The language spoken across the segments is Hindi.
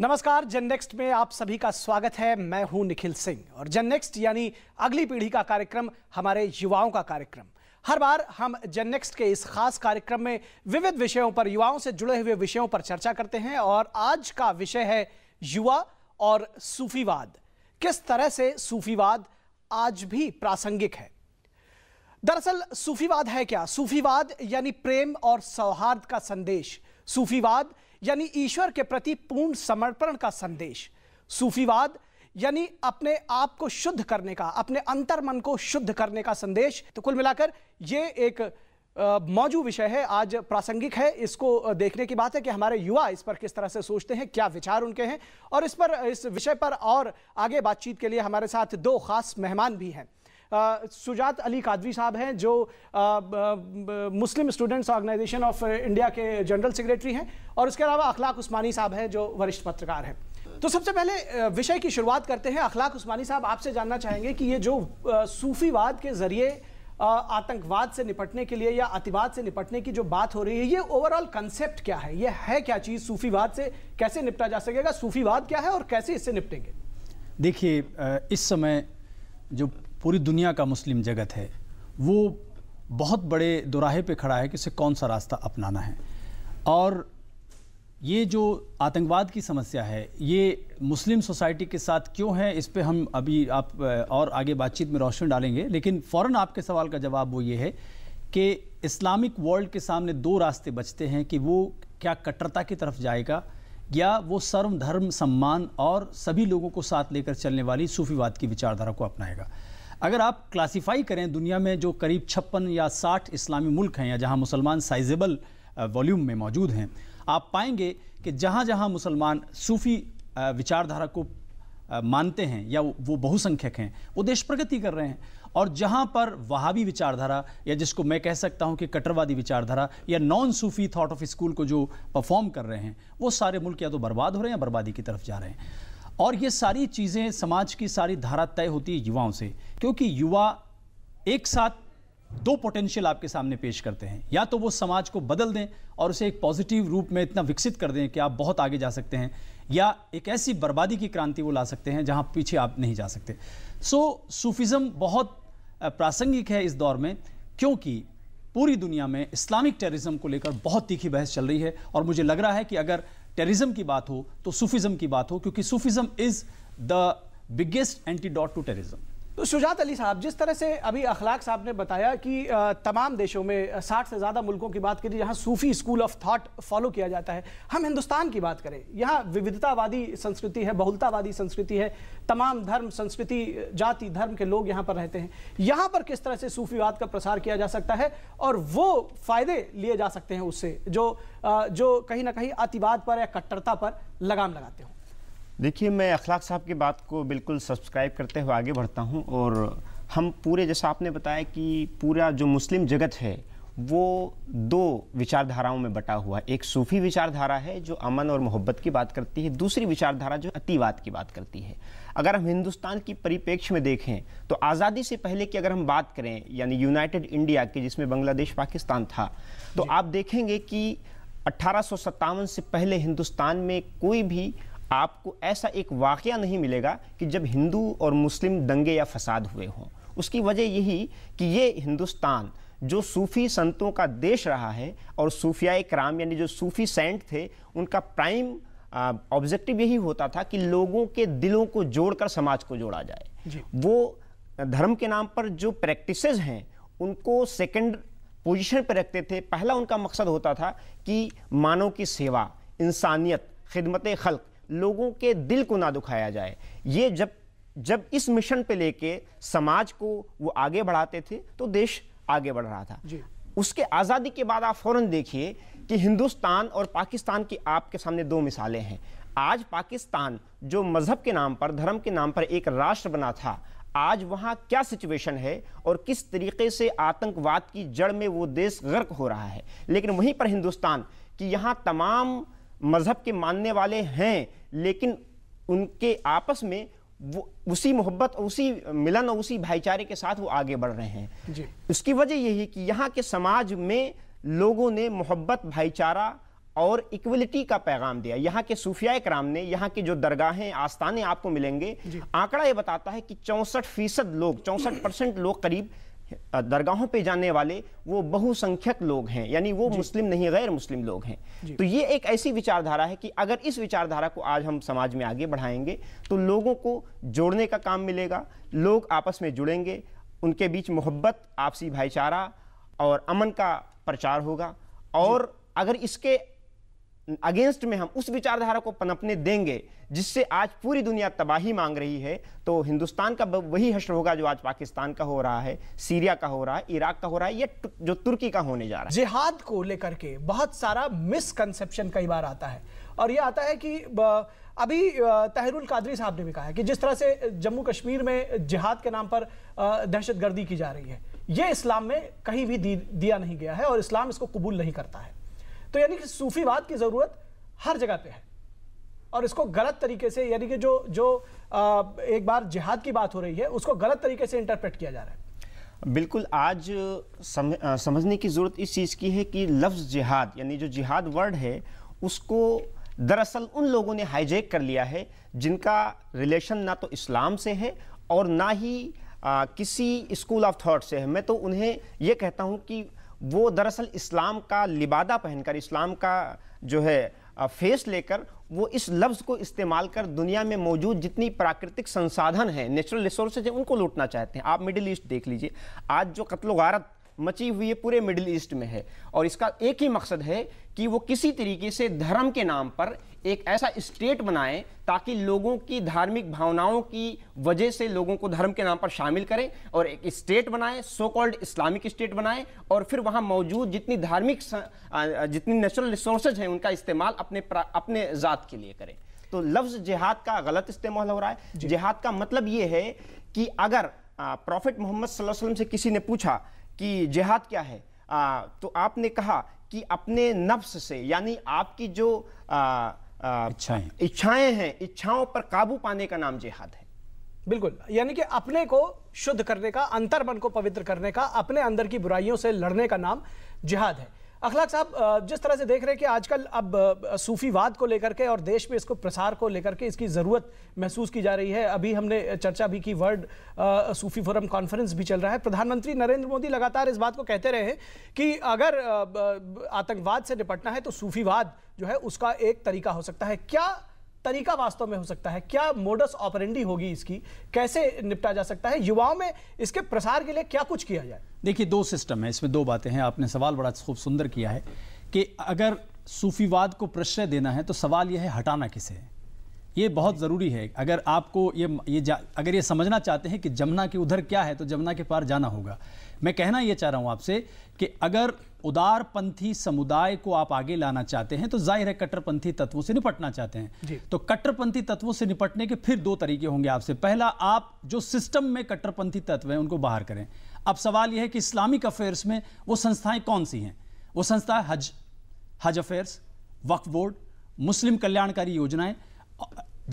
नमस्कार जननेक्स्ट में आप सभी का स्वागत है मैं हूं निखिल सिंह और जननेक्स्ट यानी अगली पीढ़ी का कार्यक्रम हमारे युवाओं का कार्यक्रम हर बार हम जननेक्स्ट के इस खास कार्यक्रम में विविध विषयों पर युवाओं से जुड़े हुए विषयों पर चर्चा करते हैं और आज का विषय है युवा और सूफीवाद किस तरह से सूफीवाद आज भी प्रासंगिक है दरअसल सूफीवाद है क्या सूफीवाद यानी प्रेम और सौहार्द का संदेश सूफीवाद यानी ईश्वर के प्रति पूर्ण समर्पण का संदेश सूफीवाद यानी अपने आप को शुद्ध करने का अपने अंतर मन को शुद्ध करने का संदेश तो कुल मिलाकर ये एक मौजू विषय है आज प्रासंगिक है इसको देखने की बात है कि हमारे युवा इस पर किस तरह से सोचते हैं क्या विचार उनके हैं और इस पर इस विषय पर और आगे बातचीत के लिए हमारे साथ दो खास मेहमान भी हैं सुजात अली कादवी साहब हैं जो Muslim students organisation of India के जनरल सेक्रेटरी हैं और उसके अलावा अखलाक उस्मानी साहब हैं जो वरिष्ठ पत्रकार हैं तो सबसे पहले विषय की शुरुआत करते हैं अखलाक उस्मानी साहब आपसे जानना चाहेंगे कि ये जो सूफीवाद के जरिए आतंकवाद से निपटने के लिए या अतिवाद से निपटने की जो बात हो रही है ये ओवरऑल कंसेप्ट क्या है ये है क्या चीज़ सूफीवाद से कैसे निपटा जा सकेगा सूफीवाद क्या है और कैसे इससे निपटेंगे देखिए इस समय जो पूरी दुनिया का मुस्लिम जगत है वो बहुत बड़े दुराहे पे खड़ा है कि उसे कौन सा रास्ता अपनाना है और ये जो आतंकवाद की समस्या है ये मुस्लिम सोसाइटी के साथ क्यों है इस पर हम अभी आप और आगे बातचीत में रोशनी डालेंगे लेकिन फ़ौर आपके सवाल का जवाब वो ये है कि इस्लामिक वर्ल्ड के सामने दो रास्ते बचते हैं कि वो क्या कट्टरता की तरफ जाएगा या वो सर्वधर्म सम्मान और सभी लोगों को साथ लेकर चलने वाली सूफीवाद की विचारधारा को अपनाएगा अगर आप क्लासीफाई करें दुनिया में जो करीब छप्पन या साठ इस्लामी मुल्क हैं या जहाँ मुसलमान साइजेबल वॉल्यूम uh, में मौजूद हैं आप पाएंगे कि जहाँ जहाँ मुसलमान सूफ़ी uh, विचारधारा को uh, मानते हैं या वो बहुसंख्यक हैं वो देश प्रगति कर रहे हैं और जहाँ पर वहावी विचारधारा या जिसको मैं कह सकता हूँ कि कट्टरवादी विचारधारा या non Sufi thought of school को जो परफॉर्म कर रहे हैं वो सारे मुल्क या तो बर्बाद हो रहे हैं या बर्बादी की तरफ जा रहे हैं और ये सारी चीज़ें समाज की सारी धारा तय होती है युवाओं से क्योंकि युवा एक साथ दो पोटेंशियल आपके सामने पेश करते हैं या तो वो समाज को बदल दें और उसे एक पॉजिटिव रूप में इतना विकसित कर दें कि आप बहुत आगे जा सकते हैं या एक ऐसी बर्बादी की क्रांति वो ला सकते हैं जहां पीछे आप नहीं जा सकते सो सूफिज्म सूफिज़म बहुत प्रासंगिक है इस दौर में क्योंकि पूरी दुनिया में इस्लामिक टेररिज्म को लेकर बहुत तीखी बहस चल रही है और मुझे लग रहा है कि अगर टेररिज्म की बात हो तो सूफिज्म की बात हो क्योंकि Sufism is the biggest antidote to terrorism तो शुजात अली साहब जिस तरह से अभी अखलाक साहब ने बताया कि तमाम देशों में साठ से ज़्यादा मुल्कों की बात करी जहाँ Sufi school of thought follow किया जाता है हम हिंदुस्तान की बात करें यहाँ विविधतावादी संस्कृति है बहुलतावादी संस्कृति है तमाम धर्म संस्कृति जाति धर्म के लोग यहाँ पर रहते हैं यहाँ पर किस तरह से सूफीवाद का प्रसार किया जा सकता है और वो फ़ायदे लिए जा सकते हैं उससे जो जो कहीं ना कहीं अतिवाद पर या कट्टरता पर लगाम लगाते हों देखिए मैं अखलाक साहब की बात को बिल्कुल सब्सक्राइब करते हुए आगे बढ़ता हूँ और हम पूरे जैसा आपने बताया कि पूरा जो मुस्लिम जगत है वो दो विचारधाराओं में बटा हुआ है एक सूफी विचारधारा है जो अमन और मोहब्बत की बात करती है दूसरी विचारधारा जो अतिवाद की बात करती है अगर हम हिंदुस्तान की परिप्रेक्ष्य में देखें तो आज़ादी से पहले की अगर हम बात करें यानी यूनाइटेड इंडिया की जिसमें बांग्लादेश पाकिस्तान था तो आप देखेंगे कि अट्ठारह से पहले हिंदुस्तान में कोई भी आपको ऐसा एक वाक़ नहीं मिलेगा कि जब हिंदू और मुस्लिम दंगे या फसाद हुए हों उसकी वजह यही कि ये हिंदुस्तान जो सूफ़ी संतों का देश रहा है और सूफिया कराम यानी जो सूफ़ी सेंट थे उनका प्राइम ऑब्जेक्टिव यही होता था कि लोगों के दिलों को जोड़कर समाज को जोड़ा जाए वो धर्म के नाम पर जो प्रैक्टिसेस हैं उनको सेकंड पोजीशन पर रखते थे पहला उनका मकसद होता था कि मानव की सेवा इंसानियत खिदमत खल्क लोगों के दिल को ना दुखाया जाए ये जब जब इस मिशन पे लेके समाज को वो आगे बढ़ाते थे तो देश आगे बढ़ रहा था उसके आज़ादी के बाद आप फौरन देखिए कि हिंदुस्तान और पाकिस्तान की आपके सामने दो मिसालें हैं आज पाकिस्तान जो मज़हब के नाम पर धर्म के नाम पर एक राष्ट्र बना था आज वहाँ क्या सिचुएशन है और किस तरीके से आतंकवाद की जड़ में वो देश गर्क हो रहा है लेकिन वहीं पर हिंदुस्तान कि यहाँ तमाम मज़हब के मानने वाले हैं लेकिन उनके आपस में वो उसी मोहब्बत उसी मिलन और उसी भाईचारे के साथ वो आगे बढ़ रहे हैं जी। उसकी वजह यही है कि यहाँ के समाज में लोगों ने मोहब्बत भाईचारा और इक्वलिटी का पैगाम दिया यहाँ के सूफिया कराम ने यहाँ के जो दरगाहें आस्थाने आपको मिलेंगे आंकड़ा ये बताता है कि चौंसठ फीसद लोग चौंसठ परसेंट लोग करीब दरगाहों पे जाने वाले वो बहुसंख्यक लोग हैं यानी वो मुस्लिम नहीं गैर मुस्लिम लोग हैं तो ये एक ऐसी विचारधारा है कि अगर इस विचारधारा को आज हम समाज में आगे बढ़ाएंगे तो लोगों को जोड़ने का काम मिलेगा लोग आपस में जुड़ेंगे उनके बीच मोहब्बत आपसी भाईचारा और अमन का प्रचार होगा और अगर इसके अगेंस्ट में हम उस विचारधारा को पनपने देंगे जिससे आज पूरी दुनिया तबाही मांग रही है तो हिंदुस्तान का वही हश्र होगा जो आज पाकिस्तान का हो रहा है सीरिया का हो रहा है इराक का हो रहा है या जो तुर्की का होने जा रहा है जिहाद को लेकर के बहुत सारा मिसकंसेप्शन कई बार आता है और यह आता है कि अभी तहरुल कादरी साहब ने भी कहा है कि जिस तरह से जम्मू कश्मीर में जिहाद के नाम पर दहशतगर्दी की जा रही है ये इस्लाम में कहीं भी दिया नहीं गया है और इस्लाम इसको कबूल नहीं करता है तो यानी कि सूफीवाद की ज़रूरत हर जगह पे है और इसको गलत तरीके से यानी कि जो जो आ, एक बार जिहाद की बात हो रही है उसको गलत तरीके से इंटरप्रेट किया जा रहा है बिल्कुल आज सम, आ, समझने की ज़रूरत इस चीज़ की है कि लफ्ज़ जिहाद यानी जो जिहाद वर्ड है उसको दरअसल उन लोगों ने हाईजेक कर लिया है जिनका रिलेशन ना तो इस्लाम से है और ना ही आ, किसी स्कूल ऑफ थॉट से है मैं तो उन्हें यह कहता हूं कि वो दरअसल इस्लाम का लिबादा पहनकर इस्लाम का जो है फेस लेकर वो इस लफ्ज़ को इस्तेमाल कर दुनिया में मौजूद जितनी प्राकृतिक संसाधन हैं नेचुरल रिसोर्सेज हैं उनको लूटना चाहते हैं आप मिडिल ईस्ट देख लीजिए आज जो कत्ल वारत मची हुई है पूरे मिडिल ईस्ट में है और इसका एक ही मकसद है कि वो किसी तरीके से धर्म के नाम पर एक ऐसा स्टेट बनाए ताकि लोगों की धार्मिक भावनाओं की वजह से लोगों को धर्म के नाम पर शामिल करें और एक स्टेट बनाए सो कॉल्ड इस्लामिक स्टेट बनाए और फिर वहाँ मौजूद जितनी धार्मिक जितनी नेचुरल रिसोर्सेज हैं उनका इस्तेमाल अपने अपने ज़ात के लिए करें तो लफ्ज़ जिहाद का गलत इस्तेमाल हो रहा है जिहाद का मतलब ये है कि अगर प्रॉफिट मोहम्मद वसल्लम से किसी ने पूछा कि जिहाद क्या है आ, तो आपने कहा कि अपने नफ्स से यानी आपकी जो इच्छाएं इच्छाएं हैं इच्छाओं पर काबू पाने का नाम जिहाद है बिल्कुल यानी कि अपने को शुद्ध करने का अंतर मन को पवित्र करने का अपने अंदर की बुराइयों से लड़ने का नाम जिहाद है अखलाक साहब जिस तरह से देख रहे हैं कि आजकल अब सूफीवाद को लेकर के और देश में इसको प्रसार को लेकर के इसकी ज़रूरत महसूस की जा रही है अभी हमने चर्चा भी की वर्ल्ड सूफी फोरम कॉन्फ्रेंस भी चल रहा है प्रधानमंत्री नरेंद्र मोदी लगातार इस बात को कहते रहे कि अगर आतंकवाद से निपटना है तो सूफीवाद जो है उसका एक तरीका हो सकता है क्या तरीका वास्तव में हो सकता है क्या मोडस ऑपरेंडी होगी इसकी कैसे निपटा जा सकता है युवाओं में इसके प्रसार के लिए क्या कुछ किया जाए देखिए दो सिस्टम है इसमें दो बातें हैं आपने सवाल बड़ा खूब सुंदर किया है कि अगर सूफीवाद को प्रश्रय देना है तो सवाल यह है हटाना किसे है ये बहुत ज़रूरी है अगर आपको ये ये अगर ये समझना चाहते हैं कि जमुना के उधर क्या है तो जमुना के पार जाना होगा मैं कहना यह चाह रहा हूं आपसे कि अगर उदारपंथी समुदाय को आप आगे लाना चाहते हैं तो जाहिर है कट्टरपंथी तत्वों से निपटना चाहते हैं तो कट्टरपंथी तत्वों से निपटने के फिर दो तरीके होंगे आपसे पहला आप जो सिस्टम में कट्टरपंथी तत्व हैं उनको बाहर करें अब सवाल यह है कि इस्लामिक अफेयर्स में वो संस्थाएं कौन सी हैं वो संस्था हज हज अफेयर्स वक्फ बोर्ड मुस्लिम कल्याणकारी योजनाएं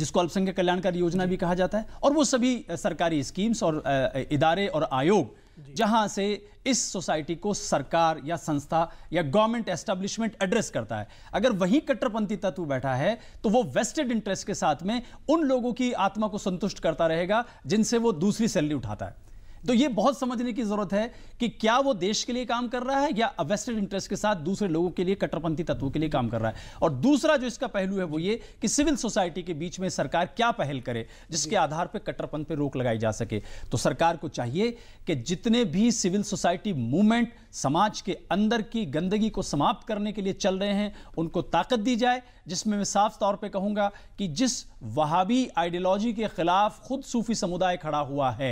जिसको अल्पसंख्यक कल्याणकारी योजना भी कहा जाता है और वो सभी सरकारी स्कीम्स और इदारे और आयोग जहां से इस सोसाइटी को सरकार या संस्था या गवर्नमेंट एस्टेब्लिशमेंट एड्रेस करता है अगर वही कट्टरपंथी तत्व बैठा है तो वो वेस्टेड इंटरेस्ट के साथ में उन लोगों की आत्मा को संतुष्ट करता रहेगा जिनसे वो दूसरी सैलरी उठाता है तो ये बहुत समझने की जरूरत है कि क्या वो देश के लिए काम कर रहा है या वेस्टेड इंटरेस्ट के साथ दूसरे लोगों के लिए कट्टरपंथी तत्वों के लिए काम कर रहा है और दूसरा जो इसका पहलू है वो ये कि सिविल सोसाइटी के बीच में सरकार क्या पहल करे जिसके आधार पर कट्टरपंथ पर रोक लगाई जा सके तो सरकार को चाहिए कि जितने भी सिविल सोसाइटी मूवमेंट समाज के अंदर की गंदगी को समाप्त करने के लिए चल रहे हैं उनको ताकत दी जाए जिसमें मैं साफ तौर पे कहूंगा कि जिस वहाबी आइडियोलॉजी के खिलाफ खुद सूफी समुदाय खड़ा हुआ है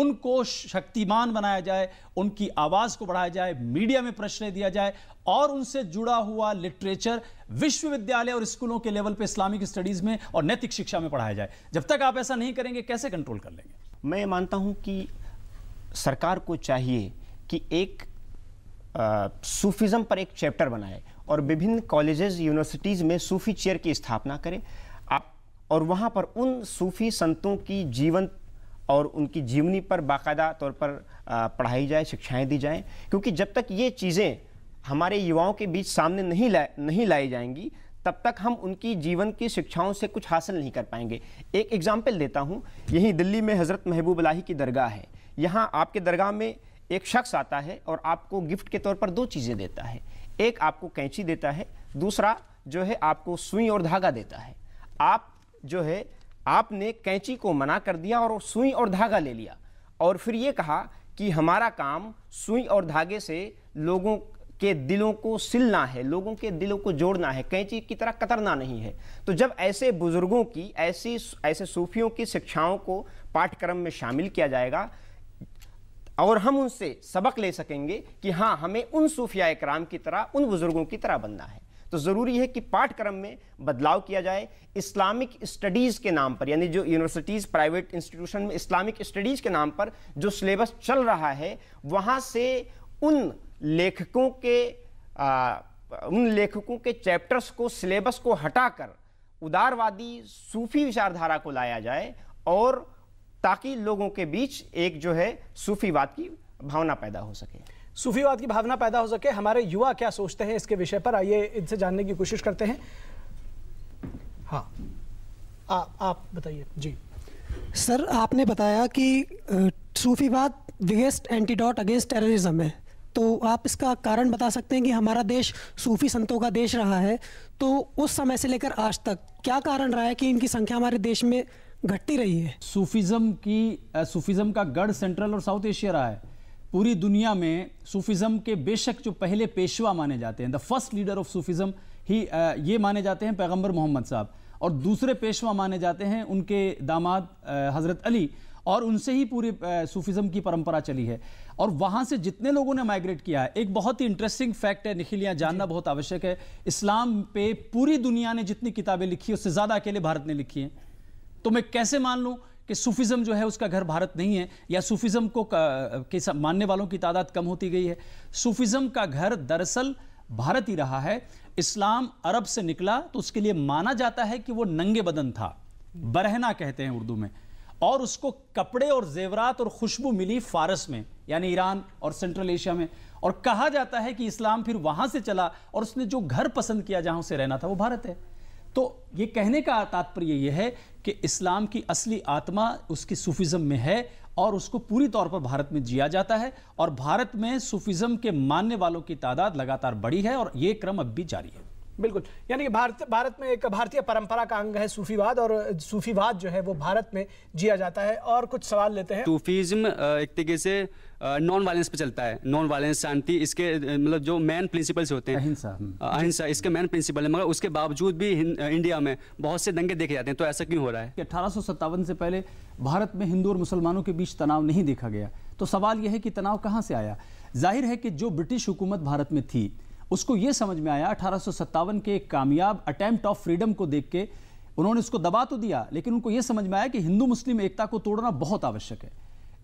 उनको शक्तिमान बनाया जाए उनकी आवाज़ को बढ़ाया जाए मीडिया में प्रश्न दिया जाए और उनसे जुड़ा हुआ लिटरेचर विश्वविद्यालय और स्कूलों के लेवल पे इस्लामिक स्टडीज़ में और नैतिक शिक्षा में पढ़ाया जाए जब तक आप ऐसा नहीं करेंगे कैसे कंट्रोल कर लेंगे मैं मानता हूँ कि सरकार को चाहिए कि एक सूफिज़म पर एक चैप्टर बनाए और विभिन्न कॉलेजेस यूनिवर्सिटीज़ में सूफ़ी चेयर की स्थापना करें आप और वहाँ पर उन सूफ़ी संतों की जीवन और उनकी जीवनी पर बाकायदा तौर पर पढ़ाई जाए शिक्षाएं दी जाएं क्योंकि जब तक ये चीज़ें हमारे युवाओं के बीच सामने नहीं ला नहीं लाई जाएंगी तब तक हम उनकी जीवन की शिक्षाओं से कुछ हासिल नहीं कर पाएंगे एक एग्ज़ाम्पल देता हूँ यहीं दिल्ली में हज़रत महबूब लाही की दरगाह है यहाँ आपके दरगाह में एक शख्स आता है और आपको गिफ्ट के तौर पर दो चीज़ें देता है एक आपको कैंची देता है दूसरा जो है आपको सुई और धागा देता है आप जो है आपने कैंची को मना कर दिया और सुई और धागा ले लिया और फिर ये कहा कि हमारा काम सुई और धागे से लोगों के दिलों को सिलना है लोगों के दिलों को जोड़ना है कैंची की तरह कतरना नहीं है तो जब ऐसे बुज़ुर्गों की ऐसी ऐसे सूफियों की शिक्षाओं को पाठ्यक्रम में शामिल किया जाएगा और हम उनसे सबक ले सकेंगे कि हाँ हमें उन सूफिया कराम की तरह उन बुज़ुर्गों की तरह बनना है तो ज़रूरी है कि पाठ्यक्रम में बदलाव किया जाए इस्लामिक स्टडीज़ के नाम पर यानी जो यूनिवर्सिटीज़ प्राइवेट इंस्टीट्यूशन में इस्लामिक स्टडीज़ के नाम पर जो सिलेबस चल रहा है वहाँ से उन लेखकों के आ, उन लेखकों के चैप्टर्स को सिलेबस को हटाकर उदारवादी सूफी विचारधारा को लाया जाए और ताकि लोगों के बीच एक जो है सूफीवाद की भावना पैदा हो सके सूफीवाद की भावना पैदा हो सके हमारे युवा क्या सोचते हैं इसके विषय पर आइए इनसे जानने की कोशिश करते हैं हाँ आ, आप बताइए जी सर आपने बताया कि सूफीवाद बिगेस्ट एंटीडॉट अगेंस्ट टेररिज्म है तो आप इसका कारण बता सकते हैं कि हमारा देश सूफी संतों का देश रहा है तो उस समय से लेकर आज तक क्या कारण रहा है कि इनकी संख्या हमारे देश में घटती रही है सूफिज्म की सूफिज्म का गढ़ सेंट्रल और साउथ एशिया रहा है पूरी दुनिया में सूफिज़म के बेशक जो पहले पेशवा माने जाते हैं the first leader of Sufism ही ये माने जाते हैं पैगंबर मोहम्मद साहब और दूसरे पेशवा माने जाते हैं उनके दामाद uh, हज़रत अली और उनसे ही पूरी uh, सूफिज़म की परंपरा चली है और वहाँ से जितने लोगों ने माइग्रेट किया है एक बहुत ही इंटरेस्टिंग फैक्ट है निखिल यहाँ जानना बहुत आवश्यक है इस्लाम पे पूरी दुनिया ने जितनी किताबें लिखी उससे ज़्यादा अकेले भारत ने लिखी हैं तो मैं कैसे मान लूँ कि सूफिज़म जो है उसका घर भारत नहीं है या सूफिज़म को के मानने वालों की तादाद कम होती गई है सूफिज़म का घर दरअसल भारत ही रहा है इस्लाम अरब से निकला तो उसके लिए माना जाता है कि वो नंगे बदन था बरहना कहते हैं उर्दू में और उसको कपड़े और जेवरात और खुशबू मिली फारस में यानी ईरान और सेंट्रल एशिया में और कहा जाता है कि इस्लाम फिर वहां से चला और उसने जो घर पसंद किया जहां उसे रहना था वो भारत है तो ये कहने का तात्पर्य यह है कि इस्लाम की असली आत्मा उसकी सूफिज़म में है और उसको पूरी तौर पर भारत में जिया जाता है और भारत में सूफिज़म के मानने वालों की तादाद लगातार बढ़ी है और ये क्रम अब भी जारी है बिल्कुल यानी कि भारत भारत में एक भारतीय परंपरा का अंग है सूफीवाद और सूफीवाद जो है वो भारत में जिया जाता है और कुछ सवाल लेते हैं सूफीज्म एक तरीके से नॉन वायलेंस पे चलता है नॉन वायलेंस शांति इसके मतलब जो मेन प्रिंसिपल्स होते हैं अहिंसा हम्म। अहिंसा इसके मेन प्रिंसिपल है मगर उसके बावजूद भी इंडिया में बहुत से दंगे देखे जाते हैं तो ऐसा क्यों हो रहा है अठारह से पहले भारत में हिंदू और मुसलमानों के बीच तनाव नहीं देखा गया तो सवाल यह है कि तनाव कहाँ से आया जाहिर है कि जो ब्रिटिश हुकूमत भारत में थी उसको ये समझ में आया अठारह के कामयाब अटैम्प्ट ऑफ फ्रीडम को देख के उन्होंने इसको दबा तो दिया लेकिन उनको यह समझ में आया कि हिंदू मुस्लिम एकता को तोड़ना बहुत आवश्यक है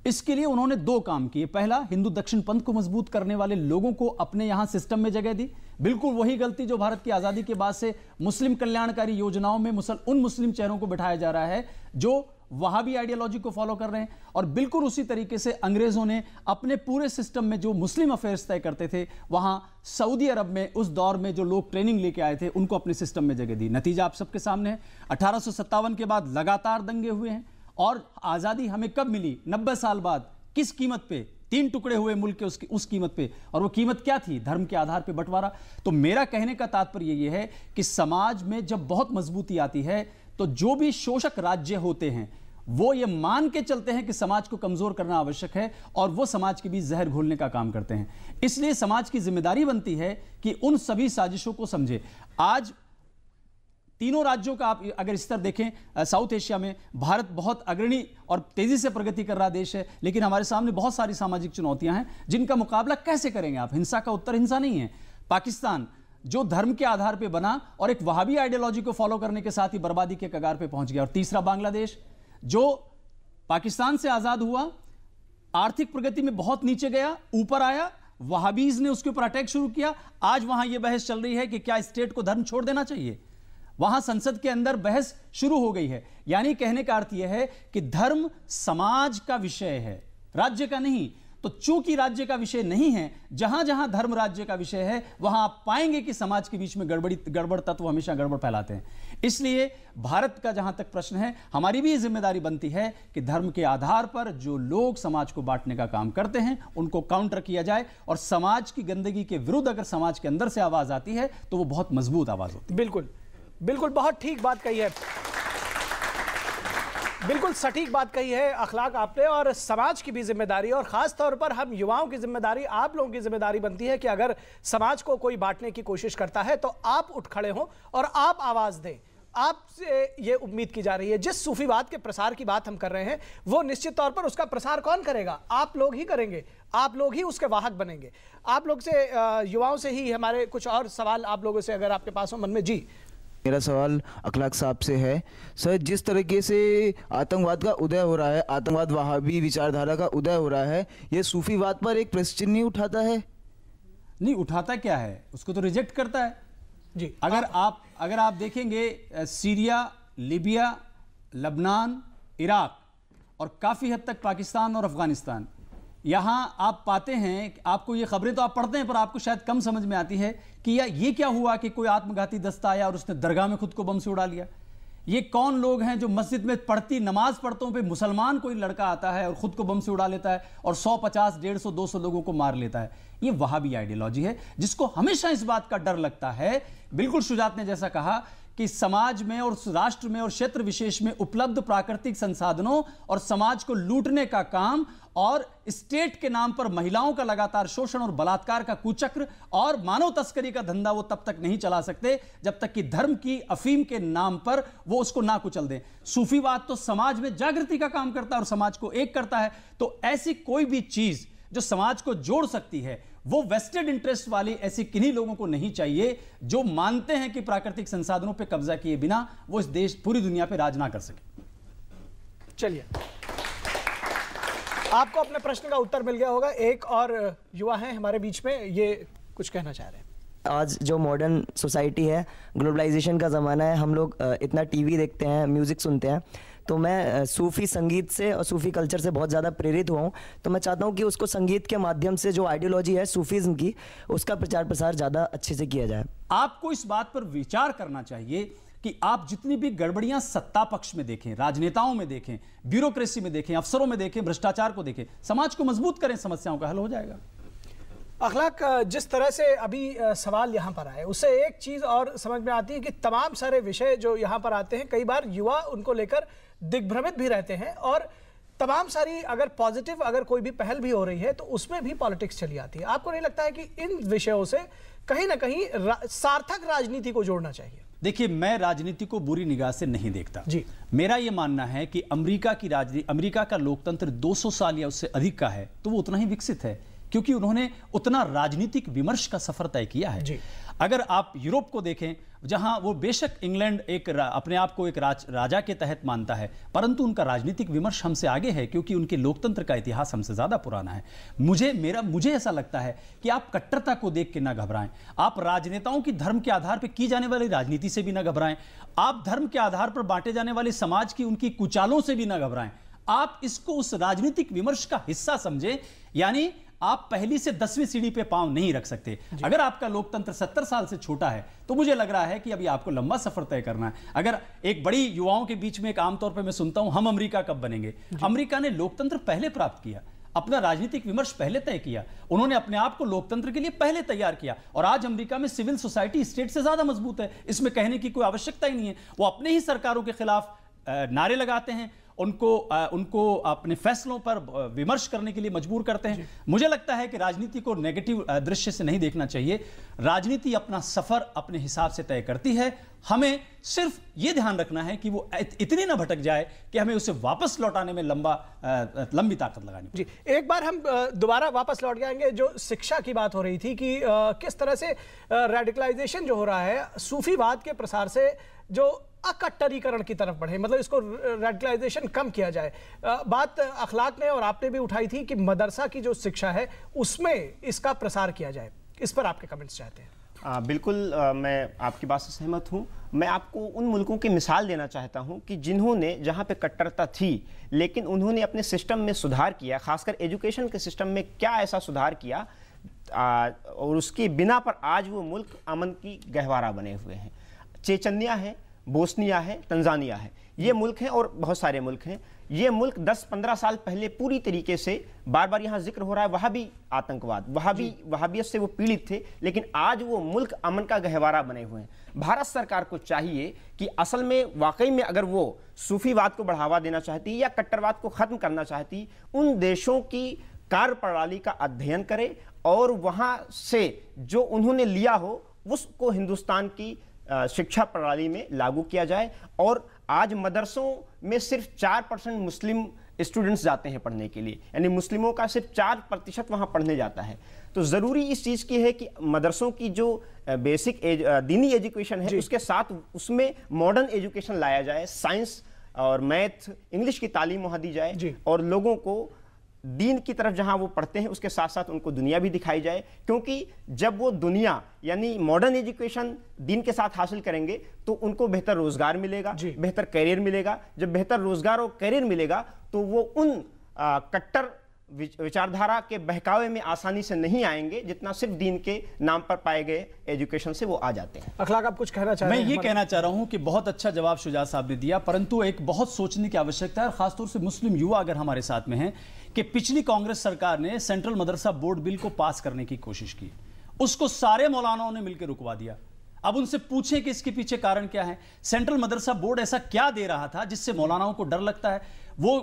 इसके लिए उन्होंने दो काम किए पहला हिंदू दक्षिण पंथ को मजबूत करने वाले लोगों को अपने यहां सिस्टम में जगह दी बिल्कुल वही गलती जो भारत की आजादी के बाद से मुस्लिम कल्याणकारी योजनाओं में मुसल उन मुस्लिम चेहरों को बिठाया जा रहा है जो वहां भी आइडियोलॉजी को फॉलो कर रहे हैं और बिल्कुल उसी तरीके से अंग्रेजों ने अपने पूरे सिस्टम में जो मुस्लिम अफेयर्स तय करते थे वहां सऊदी अरब में उस दौर में जो लोग ट्रेनिंग लेके आए थे उनको अपने सिस्टम में जगह दी नतीजा आप सबके सामने है अठारह के बाद लगातार दंगे हुए हैं और आज़ादी हमें कब मिली नब्बे साल बाद किस कीमत पे तीन टुकड़े हुए मुल्क के उसकी उस कीमत पे और वो कीमत क्या थी धर्म के आधार पे बंटवारा तो मेरा कहने का तात्पर्य ये है कि समाज में जब बहुत मजबूती आती है तो जो भी शोषक राज्य होते हैं वो ये मान के चलते हैं कि समाज को कमजोर करना आवश्यक है और वो समाज के बीच जहर घोलने का काम करते हैं इसलिए समाज की जिम्मेदारी बनती है कि उन सभी साजिशों को समझे आज तीनों राज्यों का आप अगर स्तर देखें साउथ एशिया में भारत बहुत अग्रणी और तेजी से प्रगति कर रहा देश है लेकिन हमारे सामने बहुत सारी सामाजिक चुनौतियां हैं जिनका मुकाबला कैसे करेंगे आप हिंसा का उत्तर हिंसा नहीं है पाकिस्तान जो धर्म के आधार पर बना और एक वहाबी आइडियोलॉजी को फॉलो करने के साथ ही बर्बादी के कगार पर पहुंच गया और तीसरा बांग्लादेश जो पाकिस्तान से आज़ाद हुआ आर्थिक प्रगति में बहुत नीचे गया ऊपर आया वहाबीज ने उसके ऊपर अटैक शुरू किया आज वहां यह बहस चल रही है कि क्या स्टेट को धर्म छोड़ देना चाहिए वहां संसद के अंदर बहस शुरू हो गई है यानी कहने का अर्थ यह है कि धर्म समाज का विषय है राज्य का नहीं तो चूंकि राज्य का विषय नहीं है जहां जहां धर्म राज्य का विषय है वहां आप पाएंगे कि समाज के बीच में गड़बड़ी गड़बड़ तत्व हमेशा गड़बड़ फैलाते हैं इसलिए भारत का जहां तक प्रश्न है हमारी भी जिम्मेदारी बनती है कि धर्म के आधार पर जो लोग समाज को बांटने का काम करते हैं उनको काउंटर किया जाए और समाज की गंदगी के विरुद्ध अगर समाज के अंदर से आवाज आती है तो वह बहुत मजबूत आवाज होती है बिल्कुल बिल्कुल बहुत ठीक बात कही है बिल्कुल सटीक बात कही है अखलाक आपने और समाज की भी जिम्मेदारी और ख़ास तौर पर हम युवाओं की जिम्मेदारी आप लोगों की जिम्मेदारी बनती है कि अगर समाज को कोई बांटने की कोशिश करता है तो आप उठ खड़े हों और आप आवाज़ दें आपसे ये उम्मीद की जा रही है जिस सूफीवाद के प्रसार की बात हम कर रहे हैं वो निश्चित तौर पर उसका प्रसार कौन करेगा आप लोग ही करेंगे आप लोग ही उसके वाहक बनेंगे आप लोग से युवाओं से ही हमारे कुछ और सवाल आप लोगों से अगर आपके पास हो मन में जी मेरा सवाल अखलाक साहब से है सर जिस तरीके से आतंकवाद का उदय हो रहा है आतंकवाद वहाबी विचारधारा का उदय हो रहा है ये सूफीवाद पर एक प्रश्न नहीं उठाता है नहीं उठाता क्या है उसको तो रिजेक्ट करता है जी अगर आप, आप अगर आप देखेंगे सीरिया लीबिया लबनान इराक और काफ़ी हद तक पाकिस्तान और अफगानिस्तान यहाँ आप पाते हैं आपको ये खबरें तो आप पढ़ते हैं पर आपको शायद कम समझ में आती है कि या ये क्या हुआ कि कोई आत्मघाती दस्ता आया और उसने दरगाह में खुद को बम से उड़ा लिया ये कौन लोग हैं जो मस्जिद में पढ़ती नमाज पढ़तों पे मुसलमान कोई लड़का आता है और ख़ुद को बम से उड़ा लेता है और डेढ़ सौ दो सौ लोगों को मार लेता है ये भी आइडियोलॉजी है जिसको हमेशा इस बात का डर लगता है बिल्कुल शुजात ने जैसा कहा कि समाज में और राष्ट्र में और क्षेत्र विशेष में उपलब्ध प्राकृतिक संसाधनों और समाज को लूटने का काम और स्टेट के नाम पर महिलाओं का लगातार शोषण और बलात्कार का कुचक्र और मानव तस्करी का धंधा वो तब तक नहीं चला सकते जब तक कि धर्म की अफीम के नाम पर वो उसको ना कुचल दें सूफीवाद तो समाज में जागृति का काम करता है और समाज को एक करता है तो ऐसी कोई भी चीज़ जो समाज को जोड़ सकती है वो वेस्टेड इंटरेस्ट वाली ऐसी किन्हीं लोगों को नहीं चाहिए जो मानते हैं कि प्राकृतिक संसाधनों पर कब्जा किए बिना वो इस देश पूरी दुनिया पर राज ना कर सके चलिए आपको अपने प्रश्न का उत्तर मिल गया होगा एक और युवा है हमारे बीच में ये कुछ कहना चाह रहे हैं आज जो मॉडर्न सोसाइटी है ग्लोबलाइजेशन का ज़माना है हम लोग इतना टीवी देखते हैं म्यूज़िक सुनते हैं तो मैं सूफ़ी संगीत से और सूफ़ी कल्चर से बहुत ज़्यादा प्रेरित हुआ हूँ तो मैं चाहता हूँ कि उसको संगीत के माध्यम से जो आइडियोलॉजी है सूफीज्म की उसका प्रचार प्रसार ज़्यादा अच्छे से किया जाए आपको इस बात पर विचार करना चाहिए कि आप जितनी भी गड़बड़ियां सत्ता पक्ष में देखें राजनेताओं में देखें ब्यूरोक्रेसी में देखें अफसरों में देखें भ्रष्टाचार को देखें समाज को मजबूत करें समस्याओं का हल हो जाएगा अखलाक जिस तरह से अभी सवाल यहाँ पर आए उससे एक चीज़ और समझ में आती है कि तमाम सारे विषय जो यहाँ पर आते हैं कई बार युवा उनको लेकर दिग्भ्रमित भी रहते हैं और तमाम सारी अगर पॉजिटिव अगर कोई भी पहल भी हो रही है तो उसमें भी पॉलिटिक्स चली आती है आपको नहीं लगता है कि इन विषयों से कहीं ना कहीं रा, सार्थक राजनीति को जोड़ना चाहिए देखिए मैं राजनीति को बुरी निगाह से नहीं देखता जी मेरा यह मानना है कि अमरीका की राजनीति अमरीका का लोकतंत्र दो साल या उससे अधिक का है तो वो उतना ही विकसित है क्योंकि उन्होंने उतना राजनीतिक विमर्श का सफर तय किया है अगर आप यूरोप को देखें जहां वो बेशक इंग्लैंड एक अपने आप को एक राज, राजा के तहत मानता है परंतु उनका राजनीतिक विमर्श हमसे आगे है क्योंकि उनके लोकतंत्र का इतिहास हमसे ज़्यादा पुराना है मुझे मेरा मुझे ऐसा लगता है कि आप कट्टरता को देख के ना घबराएं आप राजनेताओं की धर्म के आधार पर की जाने वाली राजनीति से भी ना घबराएं आप धर्म के आधार पर बांटे जाने वाले समाज की उनकी कुचालों से भी ना घबराएं आप इसको उस राजनीतिक विमर्श का हिस्सा समझें यानी आप पहली से दसवीं सीढ़ी पे पांव नहीं रख सकते अगर आपका लोकतंत्र सत्तर साल से छोटा है तो मुझे लग रहा है कि अभी आपको लंबा सफर तय करना है अगर एक बड़ी युवाओं के बीच में एक आमतौर पर मैं सुनता हूं हम अमरीका कब बनेंगे अमरीका ने लोकतंत्र पहले प्राप्त किया अपना राजनीतिक विमर्श पहले तय किया उन्होंने अपने आप को लोकतंत्र के लिए पहले तैयार किया और आज अमेरिका में सिविल सोसाइटी स्टेट से ज्यादा मजबूत है इसमें कहने की कोई आवश्यकता ही नहीं है वो अपने ही सरकारों के खिलाफ नारे लगाते हैं उनको आ, उनको अपने फैसलों पर विमर्श करने के लिए मजबूर करते हैं मुझे लगता है कि राजनीति को नेगेटिव दृश्य से नहीं देखना चाहिए राजनीति अपना सफर अपने हिसाब से तय करती है हमें सिर्फ ये ध्यान रखना है कि वो इतनी ना भटक जाए कि हमें उसे वापस लौटाने में लंबा लंबी ताकत लगानी जी एक बार हम दोबारा वापस लौट जाएंगे जो शिक्षा की बात हो रही थी कि किस तरह से रेडिकलाइजेशन जो हो रहा है सूफीवाद के प्रसार से जो अकट्टरीकरण की तरफ बढ़े मतलब इसको रेडिकलाइजेशन कम किया जाए बात अखलाक ने और आपने भी उठाई थी कि मदरसा की जो शिक्षा है उसमें इसका प्रसार किया जाए इस पर आपके कमेंट्स चाहते हैं आ, बिल्कुल आ, मैं आपकी बात से सहमत हूँ मैं आपको उन मुल्कों की मिसाल देना चाहता हूँ कि जिन्होंने जहाँ पे कट्टरता थी लेकिन उन्होंने अपने सिस्टम में सुधार किया खासकर एजुकेशन के सिस्टम में क्या ऐसा सुधार किया आ, और उसके बिना पर आज वो मुल्क अमन की गहवारा बने हुए हैं चेचन्या है बोस्निया है तंजानिया है ये मुल्क हैं और बहुत सारे मुल्क हैं ये मुल्क 10-15 साल पहले पूरी तरीके से बार बार यहाँ जिक्र हो रहा है वहाँ भी आतंकवाद वहाँ भी वहाबियत से वो पीड़ित थे लेकिन आज वो मुल्क अमन का गहवारा बने हुए हैं भारत सरकार को चाहिए कि असल में वाकई में अगर वो सूफीवाद को बढ़ावा देना चाहती या कट्टरवाद को ख़त्म करना चाहती उन देशों की कार्य प्रणाली का अध्ययन करे और वहाँ से जो उन्होंने लिया हो उसको हिंदुस्तान की शिक्षा प्रणाली में लागू किया जाए और आज मदरसों में सिर्फ चार परसेंट मुस्लिम स्टूडेंट्स जाते हैं पढ़ने के लिए यानी मुस्लिमों का सिर्फ चार प्रतिशत वहाँ पढ़ने जाता है तो ज़रूरी इस चीज़ की है कि मदरसों की जो बेसिक एज, दीनी एजुकेशन है उसके साथ उसमें मॉडर्न एजुकेशन लाया जाए साइंस और मैथ इंग्लिश की तालीम वहाँ दी जाए और लोगों को दीन की तरफ जहां वो पढ़ते हैं उसके साथ साथ उनको दुनिया भी दिखाई जाए क्योंकि जब वो दुनिया यानी मॉडर्न एजुकेशन दीन के साथ हासिल करेंगे तो उनको बेहतर रोजगार मिलेगा बेहतर करियर मिलेगा जब बेहतर रोजगार और करियर मिलेगा तो वो उन आ, कट्टर विचारधारा के बहकावे में आसानी से नहीं आएंगे जितना सिर्फ दीन के नाम पर पाए गए एजुकेशन से वो आ जाते हैं अखलाक आप कुछ कहना चाहते हैं मैं ये कहना चाह रहा हूँ कि बहुत अच्छा जवाब शुजात साहब ने दिया परंतु एक बहुत सोचने की आवश्यकता है खासतौर से मुस्लिम युवा अगर हमारे साथ में है कि पिछली कांग्रेस सरकार ने सेंट्रल मदरसा बोर्ड बिल को पास करने की कोशिश की उसको सारे मौलानाओं ने मिलकर रुकवा दिया अब उनसे पूछें कि इसके पीछे कारण क्या है सेंट्रल मदरसा बोर्ड ऐसा क्या दे रहा था जिससे मौलानाओं को डर लगता है वो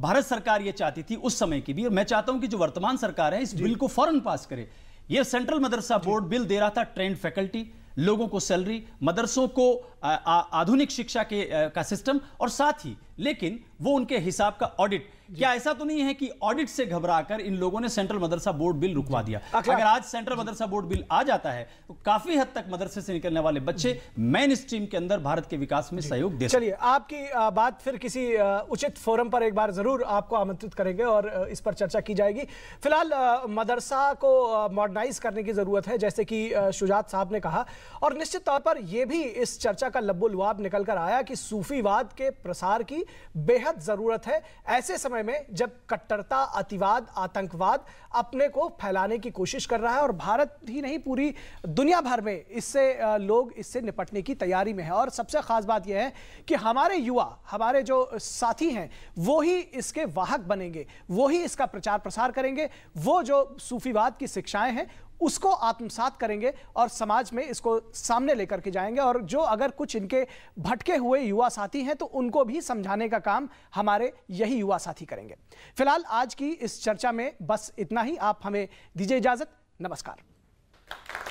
भारत सरकार ये चाहती थी उस समय की भी और मैं चाहता हूं कि जो वर्तमान सरकार है इस बिल को फौरन पास करे यह सेंट्रल मदरसा बोर्ड बिल दे रहा था ट्रेंड फैकल्टी लोगों को सैलरी मदरसों को आधुनिक शिक्षा के आ, का सिस्टम और साथ ही लेकिन वो उनके हिसाब का ऑडिट क्या ऐसा तो नहीं है कि ऑडिट से घबराकर इन लोगों ने सेंट्रल मदरसा बोर्ड बिल रुकवा दिया अगर आज सेंट्रल मदरसा बोर्ड बिल आ जाता है तो काफी हद तक मदरसे से निकलने वाले बच्चे मेन स्ट्रीम के अंदर भारत के विकास में सहयोग दे चलिए आपकी बात फिर किसी उचित फोरम पर एक बार जरूर आपको आमंत्रित करेंगे और इस पर चर्चा की जाएगी फिलहाल मदरसा को मॉडर्नाइज करने की जरूरत है जैसे कि शुजात साहब ने कहा और निश्चित तौर पर यह भी इस चर्चा का लब्बुलवाब लुआब निकल कर आया कि सूफीवाद के प्रसार की बेहद जरूरत है ऐसे समय समय में जब कट्टरता अतिवाद आतंकवाद अपने को फैलाने की कोशिश कर रहा है और भारत ही नहीं पूरी दुनिया भर में इससे लोग इससे निपटने की तैयारी में है और सबसे खास बात यह है कि हमारे युवा हमारे जो साथी हैं वो ही इसके वाहक बनेंगे वो ही इसका प्रचार प्रसार करेंगे वो जो सूफीवाद की शिक्षाएं हैं उसको आत्मसात करेंगे और समाज में इसको सामने लेकर के जाएंगे और जो अगर कुछ इनके भटके हुए युवा साथी हैं तो उनको भी समझाने का काम हमारे यही युवा साथी करेंगे फिलहाल आज की इस चर्चा में बस इतना ही आप हमें दीजिए इजाज़त नमस्कार